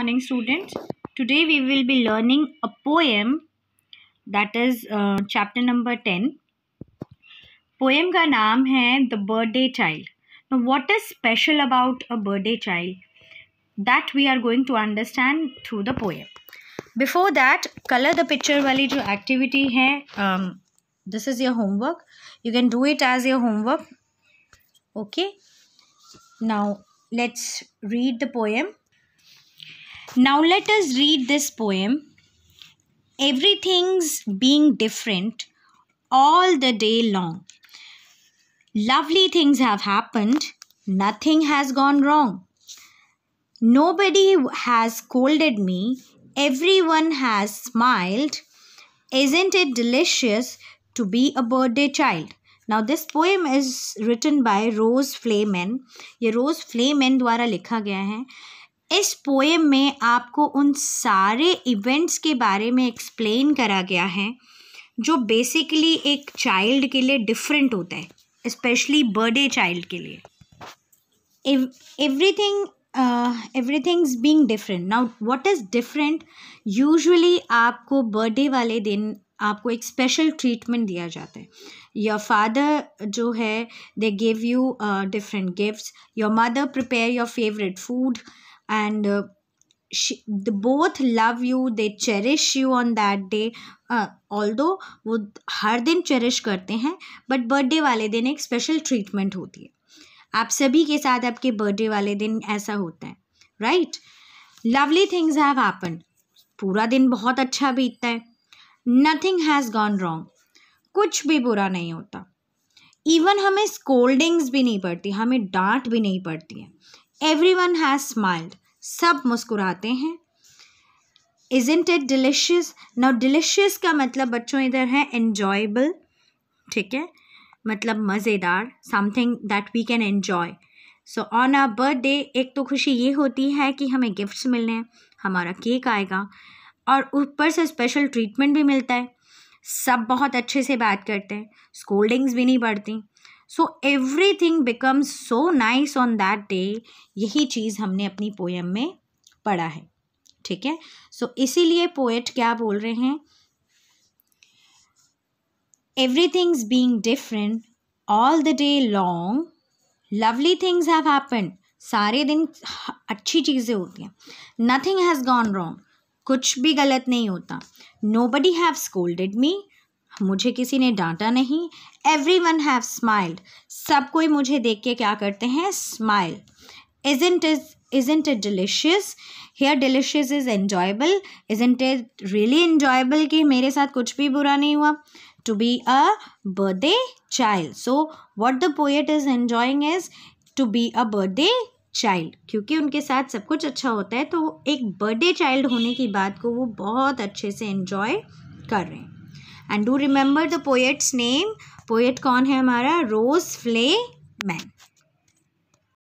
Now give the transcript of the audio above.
morning students today we will be learning a poem that is uh, chapter number 10 poem ka naam hai the birthday child now what is special about a birthday child that we are going to understand through the poem before that color the picture wali jo activity hai um, this is your homework you can do it as your homework okay now let's read the poem now let us read this poem. Everything's being different all the day long. Lovely things have happened. Nothing has gone wrong. Nobody has scolded me. Everyone has smiled. Isn't it delicious to be a birthday child? Now this poem is written by Rose Flamen. Ye Rose Flamen द्वारा likha gaya hai. इस poem में आपको उन सारे events के बारे में explain करा गया है जो बेसिकली एक चाइल्ड के लिए डिफरेंट होता है स्पेशली बर्थडे चाइल्ड के लिए everything everything's being different now what is different usually आपको बर्थडे वाले दिन आपको एक स्पेशल ट्रीटमेंट दिया जाता है योर फादर जो है they give you different gifts your mother prepare your favourite food and uh, she, the both love you they cherish you on that day uh, although वो हर दिन चेरिश करते हैं but birthday वाले दिन एक special treatment होती है आप सभी के साथ आपके बर्थडे वाले दिन ऐसा होता है right lovely things have happened पूरा दिन बहुत अच्छा बीतता है नथिंग हैज़ गॉन रॉन्ग कुछ भी बुरा नहीं होता इवन हमें स्कोल्डिंग्स भी नहीं पड़ती हमें डांट भी नहीं पड़ती है एवरी वन हैज़ स्माइल्ड सब मुस्कुराते हैं isn't it delicious now delicious का मतलब बच्चों इधर है एन्जॉयबल ठीक है मतलब मज़ेदार something that we can enjoy so on a birthday एक तो खुशी ये होती है कि हमें गिफ्ट्स मिलने हैं हमारा केक आएगा और ऊपर से स्पेशल ट्रीटमेंट भी मिलता है सब बहुत अच्छे से बात करते हैं स्कोल्डिंग्स भी नहीं बढ़ती so everything becomes so nice on that day यही चीज़ हमने अपनी पोएम में पढ़ा है ठीक है सो so, इसीलिए पोएट क्या बोल रहे हैं every things being different all the day long lovely things have happen सारे दिन अच्छी चीज़ें होती हैं नथिंग हैज़ गॉन रॉन्ग कुछ भी गलत नहीं होता nobody have scolded me मुझे किसी ने डांटा नहीं एवरी वन हैव स्माइल्ड सब कोई मुझे देख के क्या करते हैं smile isn't is isn't it delicious here delicious is enjoyable isn't is really enjoyable कि मेरे साथ कुछ भी बुरा नहीं हुआ to be a birthday child so what the poet is enjoying is to be a birthday child क्योंकि उनके साथ सब कुछ अच्छा होता है तो एक बर्थडे चाइल्ड होने की बात को वो बहुत अच्छे से इन्जॉय कर रहे हैं and do remember the poet's name poet कौन है हमारा रोज फ्ले मैन